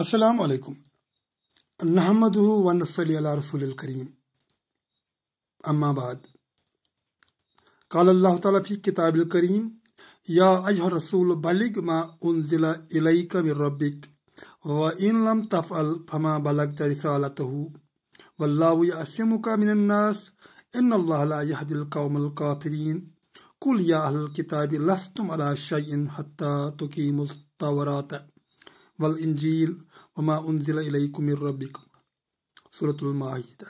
السلام عليكم نحمده ونصلي على رسول الكريم أما بعد قال الله تعالى في كتاب الكريم يا أيها الرسول بلغ ما أنزل إليك من ربك وإن لم تفعل فما بلغت رسالته والله يعصمك من الناس إن الله لا يهدي القوم الكافرين قل يا أهل الكتاب لستم على شيء حتى تقيموا التوراة والإنجيل ve ma unzile ileykum min rabbikum. Suratul Maide.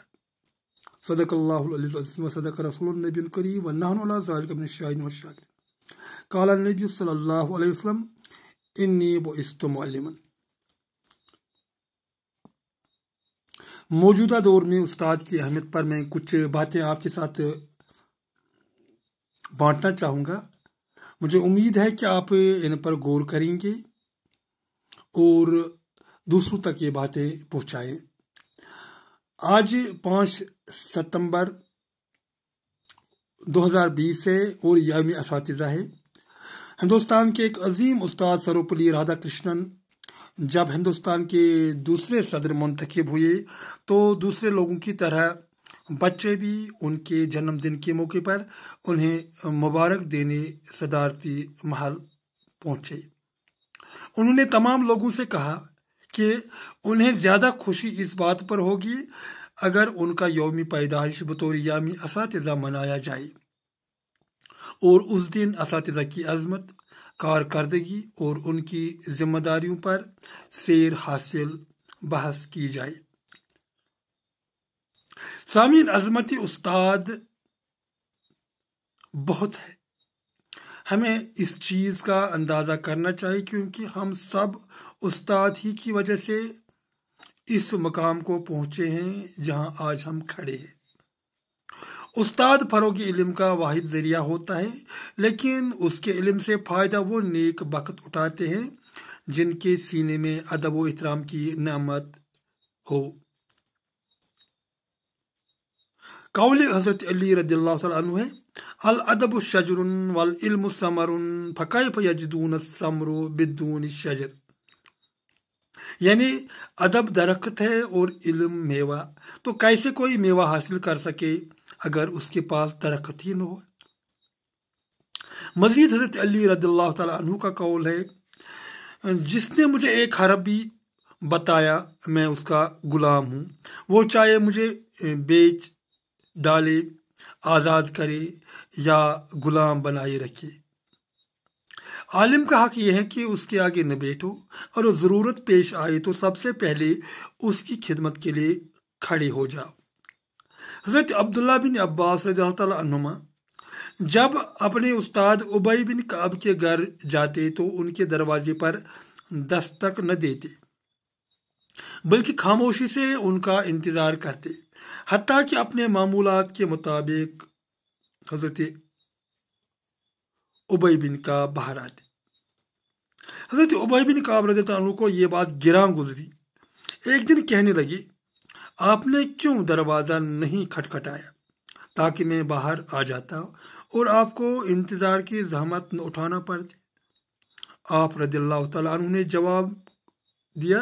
Sadakallahu aliyyul azim ve sadaka rasulun nebiyyun kerim ve nahnu ala zalika min şahidin ve şakirin. Kâlen nebiyyü sallallahu aleyhi ve sellem inni bu istu muallimin. मौजूदा दौर में उस्ताद की अहमियत पर मैं कुछ बातें आपके साथ बांटना चाहूँगा मुझे उम्मीद है कि आप इन पर गौर करेंगे दूसरों तक ये बातें पहुंचाएं आज पांच सितंबर 2020 से और यम इस है हिंदुस्तान के एक अजीम उस्ताद सरोपली राधा कृष्णन जब हिंदुस्तान के दूसरे सदर मंतखब हुए तो दूसरे लोगों की तरह बच्चे भी उनके जन्मदिन के मौके पर उन्हें मुबारक देने सदारती महल पहुंचे उन्होंने तमाम लोगों से कहा कि उन्हें ज़्यादा खुशी इस बात पर होगी अगर उनका योम पैदाइश बतौर यामी इस मनाया जाए और उस दिन इस की अजमत कारदगी और उनकी जिम्मेदारियों पर सैर हासिल बहस की जाए सामीन अजमती उस्ताद बहुत है हमें इस चीज़ का अंदाज़ा करना चाहिए क्योंकि हम सब उस्ताद ही की वजह से इस मकाम को पहुंचे हैं जहां आज हम खड़े हैं उस्ताद फरोग इलम का वाद जरिया होता है लेकिन उसके इलम से फ़ायदा वो नेक वक़्त उठाते हैं जिनके सीने में अदब व अहतराम की नामत हो कौल हजरत अली रदील्ला है अल अदब शजर वल इल्म फ़कैफ़ यजदून समर बिदून शजर यानी अदब दरख्त है और इल्म मेवा तो कैसे कोई मेवा हासिल कर सके अगर उसके पास दरख्त ही न हो मजीद हजरत अली रद्ला तु का कौल है जिसने मुझे एक हरबी बताया मैं उसका गुलाम हूँ वो चाहे मुझे बेच डाले आज़ाद करे या गुलाम बनाए रखे आलिम का हक यह है कि उसके आगे न बैठो और ज़रूरत पेश आए तो सबसे पहले उसकी खिदमत के लिए खड़े हो जाओ हज़रत अब्दुल्ला बिन अब्बास रनुमा जब अपने उस्ताद उबई बिन काब के घर जाते तो उनके दरवाजे पर दस्तक न देते बल्कि खामोशी से उनका इंतज़ार करते हती कि अपने मामूलात के मुताबिक हज़रत उबई बिन का बाहर आते हजरत उबई बिन काब को ये बात गिरा गुजरी एक दिन कहने लगी आपने क्यों दरवाज़ा नहीं खटखटाया ताकि मैं बाहर आ जाता और आपको इंतज़ार की जहमत न उठाना पड़ती आप रजील्ला तु ने जवाब दिया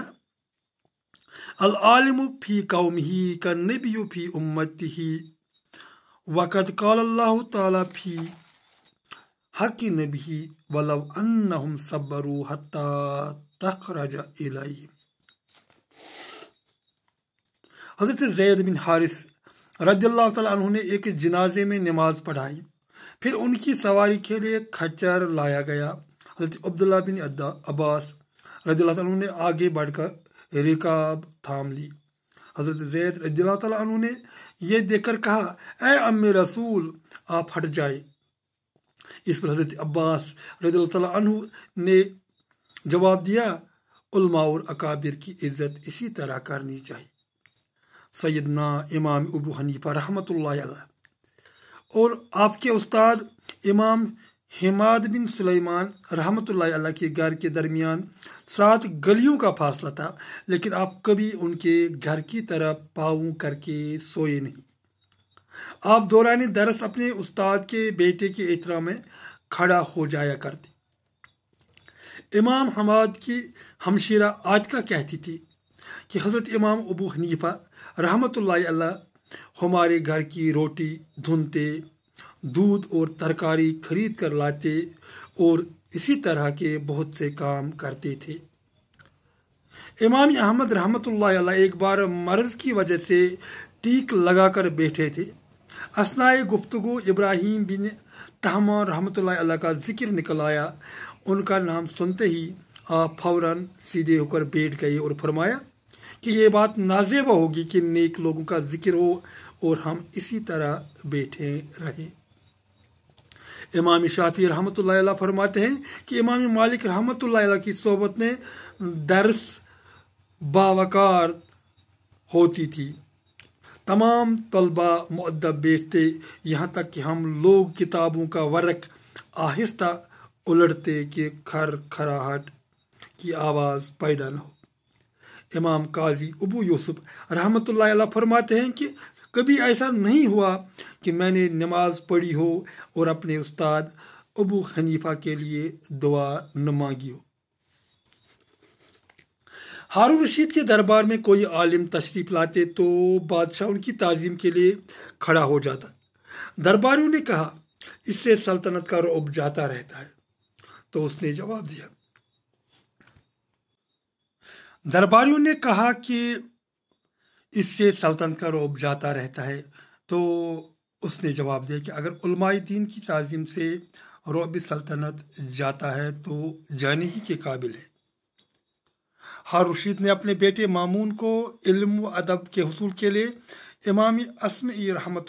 अलालम फ़ी कौम ही का नबी फ़ी उम्मत ही वक़त काल्ला फी वलव अन्न हम सबरू हता hatta राजा ilayhim. हज़रत जैद बिन हारिस रद्ला तु ने एक जनाजे में नमाज पढ़ाई फिर उनकी सवारी के लिए खच्चर लाया गया हज़रत अब्दुल्ला बिन अब्बास रद्ला तु ने आगे बढ़कर रिकाब थाम ली हज़रत जैद रद्ला तु ने यह देखकर कहा ए रसूल आप हट जाए इस पर हजरत अब्बास रज़ी ने जवाब दिया उल्मा और अकाबिर की इज्जत इसी तरह करनी चाहिए सैदना इमाम अबू हनीफा रहमत और आपके उस्ताद इमाम हिमाद बिन सुलेमान रहमत के घर के दरमियान सात गलियों का फासला था लेकिन आप कभी उनके घर की तरफ पाऊँ करके सोए नहीं आप दौरान दरस अपने उस्ताद के बेटे के इतरा में खड़ा हो जाया करती इमाम हमाद की हमशीरा का कहती थी कि हज़रत इमाम अबू हनीफा रहमत हमारे घर की रोटी धुनते दूध और तरकारी खरीद कर लाते और इसी तरह के बहुत से काम करते थे इमाम अहमद रहमत एक बार मर्ज़ की वजह से टीक लगाकर बैठे थे असनाए गुफ्तु इब्राहिम बिन तहमा रहमत का जिक्र निकल आया उनका नाम सुनते ही आप फौरन सीधे होकर बैठ गए और फरमाया कि ये बात नाजेब होगी कि नेक लोगों का जिक्र हो और हम इसी तरह बैठे रहें इमाम शाफी रहमत फरमाते हैं कि इमाम मालिक रहमत की सोबत ने दर्स बावकार होती थी तमाम तलबा मुद्दब बेचते यहाँ तक कि हम लोग किताबों का वर्क आहिस्ता उलटते कि खर खराहट की आवाज़ पैदा न हो इमाम काजी अबू यूसुफ रहमत फरमाते हैं कि कभी ऐसा नहीं हुआ कि मैंने नमाज पढ़ी हो और अपने उस्ताद अबू हनीफा के लिए दुआ न मांगी हो हारू रशीद के दरबार में कोई आलिम तशरीफ लाते तो बादशाह उनकी तज़ीम के लिए खड़ा हो जाता दरबारियों ने कहा इससे सल्तनत का रोब जाता रहता है तो उसने जवाब दिया दरबारियों ने कहा कि इससे सल्तनत का रोब जाता रहता है तो उसने जवाब दिया कि अगर उलमाई दीन की तज़ीम से रोब सल्तनत जाता है तो जाने ही के काबिल है हार रशीद ने अपने बेटे मामून को इल्म व अदब के हसूल के लिए इमाम असम रहमत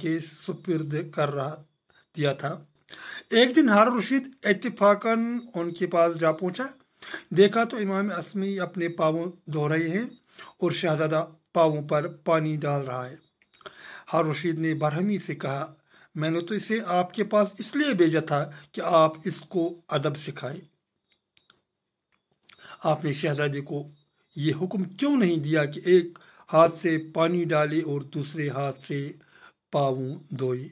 के सुपर्द कर रहा दिया था एक दिन हार रशीद इतफाकन उनके पास जा पहुंचा देखा तो इमाम असमी अपने पाव धो रहे हैं और शहजादा पावों पर पानी डाल रहा है हार रशीद ने बरहमी से कहा मैंने तो इसे आपके पास इसलिए भेजा था कि आप इसको अदब सिखाएं आपने शहजादे को ये हुक्म क्यों नहीं दिया कि एक हाथ से पानी डाले और दूसरे हाथ से पाँव धोए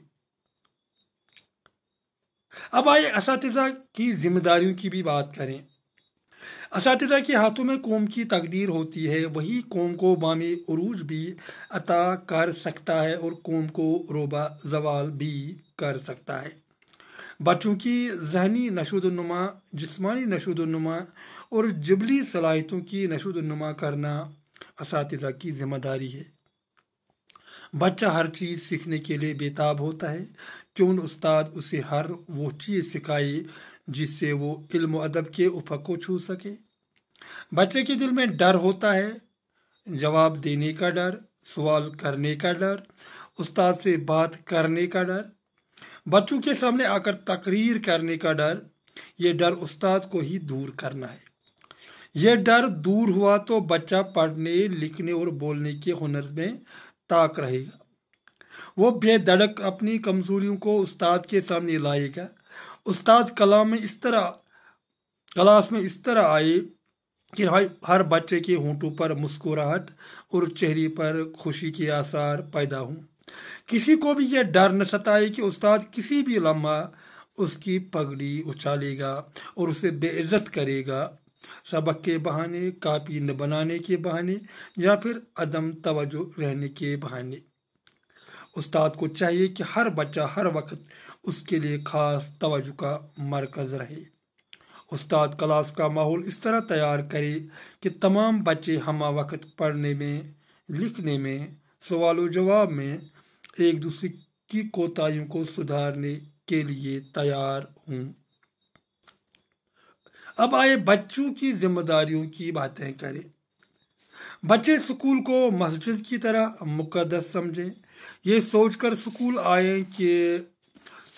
अब आए इस की जिम्मेदारियों की भी बात करें इस के हाथों में कौम की तकदीर होती है वही कौम को बाम अरूज भी अता कर सकता है और कौम को रोबा जवाल भी कर सकता है बच्चों की जहनी नशोदनुमा जिसमानी नशोदनुमा और जबली सलाहितों की नशोदनुमा करना इस की जिम्मेदारी है बच्चा हर चीज़ सीखने के लिए बेताब होता है क्यों उस्ताद उसे हर वो चीज़ सिखाए जिससे वो इल्म अदब के उफक को छू सके बच्चे के दिल में डर होता है जवाब देने का डर सवाल करने का डर उस्ताद से बात करने का डर बच्चों के सामने आकर तकरीर करने का डर ये डर उस्ताद को ही दूर करना है यह डर दूर हुआ तो बच्चा पढ़ने लिखने और बोलने के हुनर में ताक रहेगा वो बेधड़क अपनी कमजोरियों को उस्ताद के सामने लाएगा उस्ताद कला में इस तरह क्लास में इस तरह आए कि हर बच्चे के होंठों पर मुस्कुराहट और चेहरे पर खुशी के आसार पैदा हों किसी को भी यह डर न सताए कि उस्ताद किसी भी लम्हा उसकी पगड़ी उछालेगा और उसे बेइज्जत करेगा सबक के बहाने कापी न बनाने के बहाने या फिर अदम तवज्जो रहने के बहाने उस्ताद को चाहिए कि हर बच्चा हर वक्त उसके लिए खास तवज्जो का मरकज़ रहे उस्ताद क्लास का माहौल इस तरह तैयार करे कि तमाम बच्चे हम वक्त पढ़ने में लिखने में सवाल जवाब में एक दूसरे की कोताहियों को सुधारने के लिए तैयार हूँ अब आए बच्चों की जिम्मेदारियों की बातें करें बच्चे स्कूल को मस्जिद की तरह मुकदस समझें ये सोचकर स्कूल आए कि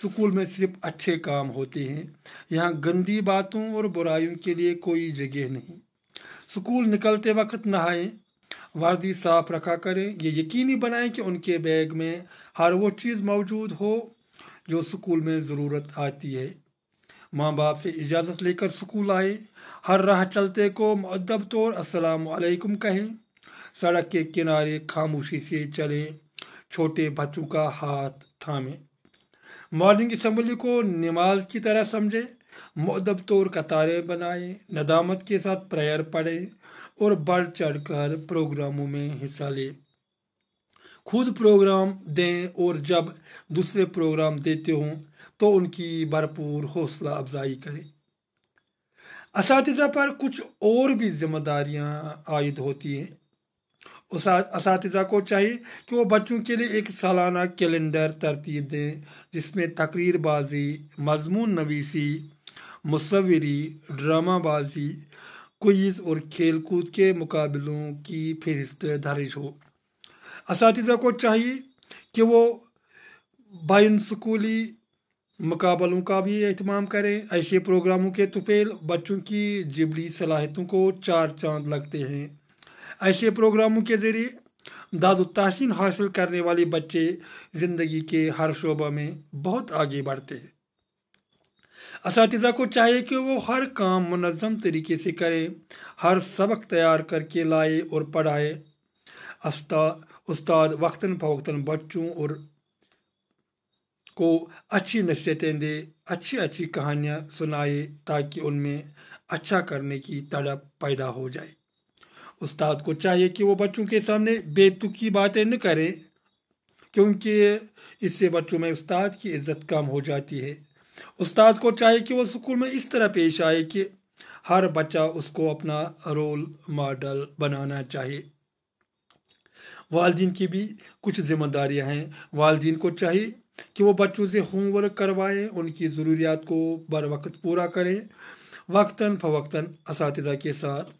स्कूल में सिर्फ अच्छे काम होते हैं यहाँ गंदी बातों और बुराइयों के लिए कोई जगह नहीं स्कूल निकलते वक्त नहाएं वर्दी साफ रखा करें ये यकीनी बनाएं कि उनके बैग में हर वो चीज़ मौजूद हो जो स्कूल में ज़रूरत आती है माँ बाप से इजाज़त लेकर स्कूल आए हर राह चलते को मदब तौर असलकम कहें सड़क के किनारे खामोशी से चलें छोटे बच्चों का हाथ थामे मॉर्निंग इसम्बली को नमाज की तरह समझें मदब तौर कतारें बनाएं, नदामत के साथ प्रेयर पढ़ें और बढ़ चढ़कर प्रोग्रामों में हिस्सा लें खुद प्रोग्राम दें और जब दूसरे प्रोग्राम देते हों तो उनकी भरपूर हौसला अफजाई करें इस पर कुछ और भी जिम्मेदारियां आयद होती हैं उस को चाहिए कि वो बच्चों के लिए एक सालाना कैलेंडर तरतीब दें जिसमें तकरीरबाजी मजमून नवीसी मुसवरी ड्रामाबाजी क्विज़ और खेलकूद के मुकाबलों की फहरिस्त दर्ज हो इस को चाहिए कि वो बाइन स्कूली मुकाबलों का भी अहतमाम करें ऐसे प्रोग्रामों के तुफेल बच्चों की जिबली सलाहियतों को चार चांद लगते हैं ऐसे प्रोग्रामों के ज़रिए दाद तहसीन हासिल करने वाले बच्चे ज़िंदगी के हर शोबा में बहुत आगे बढ़ते हैं इसतज़ा को चाहिए कि वो हर काम मनज़म तरीके से करें हर सबक तैयार करके लाए और पढ़ाए उस्ताद वक्ता फ़वता बच्चों और को अच्छी नसीहतें दे अच्छी अच्छी कहानियाँ सुनाए ताकि उनमें अच्छा करने की तड़प पैदा हो जाए उस्ताद को चाहिए कि वो बच्चों के सामने बेतुकी बातें न करें क्योंकि इससे बच्चों में उस्ताद की इज़्ज़त कम हो जाती है उस्ताद को चाहिए कि वो स्कूल में इस तरह पेश आए कि हर बच्चा उसको अपना रोल मॉडल बनाना चाहिए वालदीन की भी कुछ जिम्मेदारियां हैं वालदीन को चाहिए कि वो बच्चों से होमवर्क करवाएं उनकी ज़रूरियात को बर वक्त पूरा करें वक्ता फ़वक्ता इस के साथ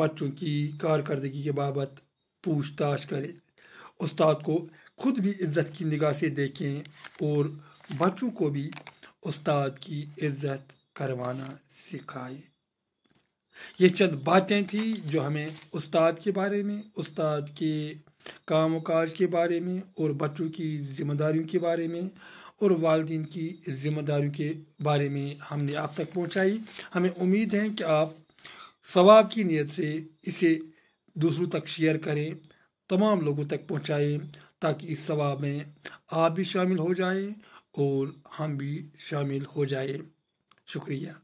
बच्चों की कारकर्दगी के बाबत पूछताछ करें उस्ताद को खुद भी इज़्ज़त की निगाह से देखें और बच्चों को भी उस्ताद की इज्जत करवाना सिखाए ये चंद बातें थी जो हमें उस्ताद के बारे में उस्ताद के काम काज के बारे में और बच्चों की जिम्मेदारियों के बारे में और वालदेन की जिम्मेदारियों के बारे में हमने आप तक पहुंचाई हमें उम्मीद है कि आप सवाब की नीयत से इसे दूसरों तक शेयर करें तमाम लोगों तक पहुंचाएं ताकि इस सवाब में आप भी शामिल हो जाएं और हम भी शामिल हो जाए शुक्रिया